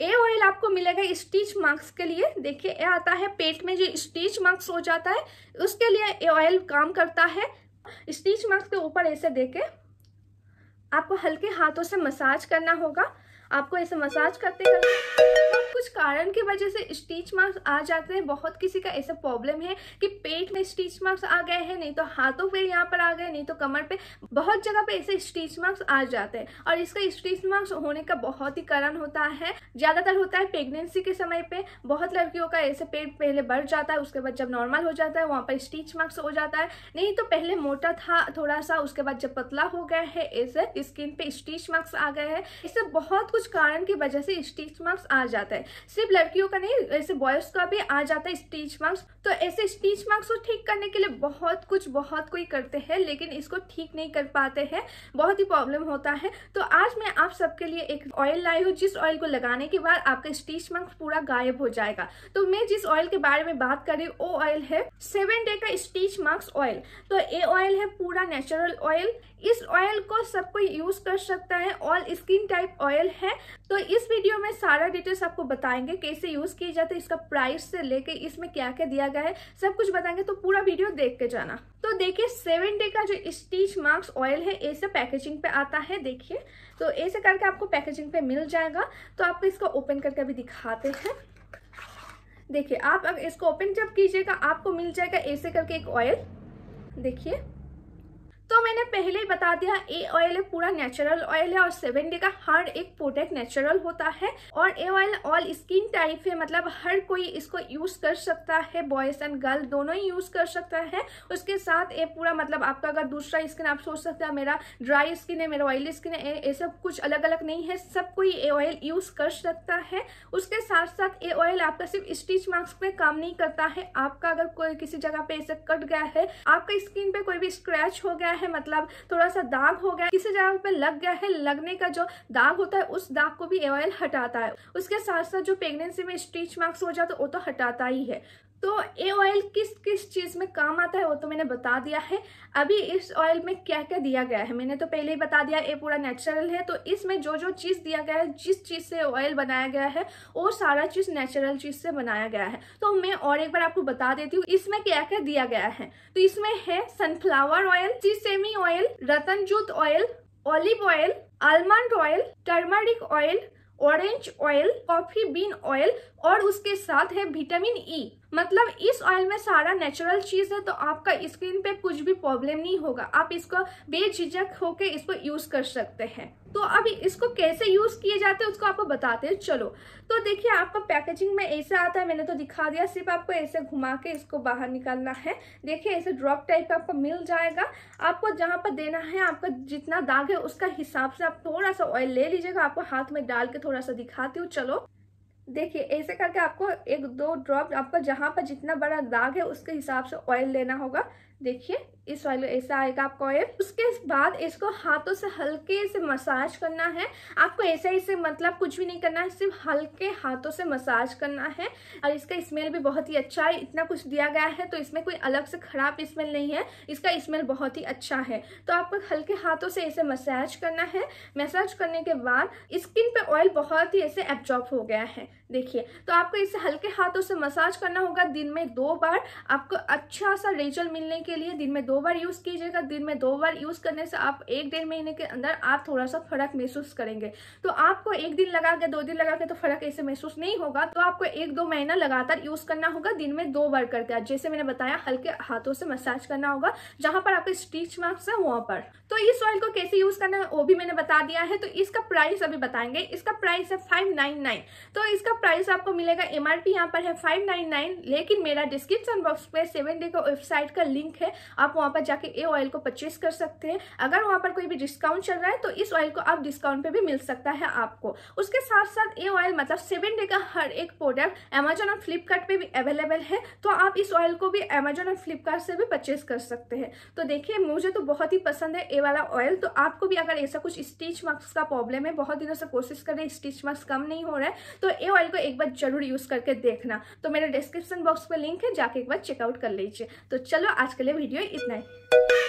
ए oil आपको मिलेगा stitch marks के लिए देखिए ये आता है पेट में जो स्टीच मार्क्स हो जाता है उसके लिए ए ऑयल काम करता है स्टीच मार्क्स के ऊपर ऐसे देखे आपको हल्के हाथों से मसाज करना होगा आपको ऐसे मसाज करते हैं कुछ कारण की वजह से स्टीच मार्क्स आ जाते हैं बहुत किसी का ऐसा प्रॉब्लम है कि पेट में स्टीच मार्क्स आ गए हैं नहीं तो हाथों पे यहाँ पर आ गए नहीं तो कमर पे बहुत जगह पे ऐसे स्टीच मार्क्स आ जाते हैं और इसका स्टीच मार्क्स होने का बहुत ही कारण होता है ज़्यादातर होता है प्रेगनेंसी के समय पे बहुत लड़कियों का ऐसे पेट पहले बढ़ जाता है उसके बाद जब नॉर्मल हो जाता है वहाँ पर स्टीच मार्क्स हो जाता है नहीं तो पहले मोटा था थोड़ा सा उसके बाद जब पतला हो गया है ऐसे स्किन पे स्टीच मार्क्स आ गए हैं इससे बहुत कुछ कारण की वजह से स्टीच मार्क्स आ जाता है सिर्फ लड़कियों का नहीं ऐसे बॉयज का भी आ जाता है स्टीच मार्क्स तो ऐसे स्टीच मार्क्स को ठीक करने के लिए बहुत कुछ बहुत कोई करते हैं लेकिन इसको ठीक नहीं कर पाते हैं बहुत ही प्रॉब्लम होता है तो आज मैं आप सबके लिए एक ऑयल लाई हूँ जिस ऑयल को लगाने के बाद आपका स्टीच मार्क्स पूरा गायब हो जाएगा तो मैं जिस ऑयल के बारे में बात कर रही हूँ वो ऑयल है सेवन डे का स्टीच मार्क्स ऑयल तो ये ऑयल है पूरा नेचुरल ऑयल इस ऑयल को सब कोई यूज कर सकता है ऑल स्किन टाइप ऑयल है तो इस वीडियो में सारा डिटेल्स आपको बता बताएंगे कैसे यूज़ किए जाते हैं इसका प्राइस से लेके इसमें क्या क्या दिया गया है सब कुछ बताएंगे तो पूरा वीडियो देख के जाना तो देखिए सेवन डे का जो स्टीच मार्क्स ऑयल है ऐसे पैकेजिंग पे आता है देखिए तो ऐसे करके आपको पैकेजिंग पे मिल जाएगा तो आपको इसको ओपन करके अभी दिखाते हैं देखिए आप अगर इसको ओपन जब कीजिएगा आपको मिल जाएगा ऐसे करके एक ऑयल देखिए तो मैंने पहले ही बता दिया ए ऑयल है पूरा नेचुरल ऑयल है और सेवन डे का हर एक प्रोडक्ट नेचुरल होता है और ए ऑयल ऑल स्किन टाइप है मतलब हर कोई इसको यूज कर सकता है बॉयज एंड गर्ल दोनों ही यूज कर सकता है उसके साथ ये पूरा मतलब आपका अगर दूसरा स्किन आप सोच सकते हैं मेरा ड्राई स्किन है मेरा ऑयली स्किन है ये सब कुछ अलग अलग नहीं है सब कोई ए ऑयल यूज कर सकता है उसके साथ साथ ए ऑयल आपका सिर्फ स्टिच मार्क्स पे काम नहीं करता है आपका अगर कोई किसी जगह पे ऐसे कट गया है आपका स्किन पे कोई भी स्क्रैच हो गया है मतलब थोड़ा सा दाग हो गया किसी जगह पे लग गया है लगने का जो दाग होता है उस दाग को भी ऑयल हटाता है उसके साथ साथ जो प्रेगनेंसी में स्टिच मार्क्स हो जाते तो वो तो हटाता ही है तो ये ऑयल किस किस चीज़ में काम आता है वो तो मैंने बता दिया है अभी इस ऑयल में क्या क्या दिया गया है मैंने तो पहले ही बता दिया ये पूरा नेचुरल है तो इसमें जो जो चीज़ दिया गया है जिस चीज़ से ऑयल बनाया गया है वो सारा चीज़ नेचुरल चीज़ से बनाया गया है तो मैं और एक बार आपको बता देती हूँ इसमें क्या क्या दिया गया है तो इसमें है सनफ्लावर ऑयल सीसेमी ऑयल रतनजूत oil olive oil almond oil turmeric oil orange oil coffee bean oil और उसके साथ है विटामिन ई e. मतलब इस ऑयल में सारा नेचुरल चीज है तो आपका स्किन पे कुछ भी प्रॉब्लम नहीं होगा आप इसको बेझिझक होके इसको यूज कर सकते हैं तो अब इसको कैसे यूज़ किए जाते हैं उसको आपको बताते हैं चलो तो देखिए आपका पैकेजिंग में ऐसा आता है मैंने तो दिखा दिया सिर्फ आपको ऐसे घुमा के इसको बाहर निकालना है देखिए ऐसे ड्रॉप टाइप आपको मिल जाएगा आपको जहाँ पर देना है आपका जितना दाग है उसका हिसाब से आप थोड़ा सा ऑयल ले लीजिएगा आपको हाथ में डाल के थोड़ा सा दिखाती हूँ चलो देखिए ऐसे करके आपको एक दो ड्रॉप आपका जहाँ पर जितना बड़ा दाग है उसके हिसाब से ऑयल लेना होगा देखिए इस वाले ऐसा आएगा आपको ऑयल उसके बाद इसको हाथों से हल्के से मसाज करना है आपको ऐसे ही से मतलब कुछ भी नहीं करना है सिर्फ हल्के हाथों से मसाज करना है और इसका स्मेल भी बहुत ही अच्छा है इतना कुछ दिया गया है तो इसमें कोई अलग से खराब स्मेल नहीं है इसका स्मेल बहुत ही अच्छा है तो आपको हल्के हाथों से ऐसे मसाज करना है मसाज करने के बाद स्किन पे ऑयल बहुत ही ऐसे एब्जॉर्ब हो गया है देखिए तो आपको इसे हल्के हाथों से मसाज करना होगा दिन में दो बार आपको अच्छा सा रिजल्ट मिलने के लिए दिन में दो दो बार यूज़ कीजिएगा दिन में दो बार यूज़ करने से आप एक डेढ़ महीने के अंदर आप थोड़ा सा फर्क महसूस करेंगे तो आपको एक दिन लगा के दो दिन लगा के तो फर्क ऐसे महसूस नहीं होगा तो आपको एक दो महीना लगातार यूज़ करना होगा दिन में दो बार करके जैसे मैंने बताया हल्के हाथों से मसाज करना होगा जहाँ पर आपके स्टिच मार्क्स है वहाँ पर तो इस ऑयल को कैसे यूज़ करना है वो भी मैंने बता दिया है तो इसका प्राइस अभी बताएंगे इसका प्राइस है फाइव नाइन नाइन तो इसका प्राइस आपको मिलेगा एम आर पी यहाँ पर है फाइव नाइन नाइन लेकिन मेरा डिस्क्रिप्शन बॉक्स में सेवन डे का वेबसाइट का लिंक है आप वहाँ पर जाके ये ऑयल को परचेस कर सकते हैं अगर वहाँ पर कोई भी डिस्काउंट चल रहा है तो इस ऑयल को आप डिस्काउंट पे भी मिल सकता है आपको उसके साथ साथ ये ऑयल मतलब सेवन डे का हर एक प्रोडक्ट अमेजोन और फ्लिपकार्ट पे भी अवेलेबल है तो आप इस ऑयल को भी अमेजोन और फ्लिपकार्ट से भी परचेस कर सकते हैं तो देखिए मुझे तो बहुत ही पसंद है ये वाला ऑयल तो आपको भी अगर ऐसा कुछ स्टिच मार्क्स का प्रॉब्लम है बहुत दिनों से कोशिश कर रहे स्टिच मार्क्स कम नहीं हो रहा है तो ये ऑयल को एक बार जरूर यूज करके देखना तो मेरे डिस्क्रिप्शन बॉक्स पर लिंक है जाके एक बार चेकआउट कर लीजिए तो चलो आज के लिए वीडियो इतना Bye.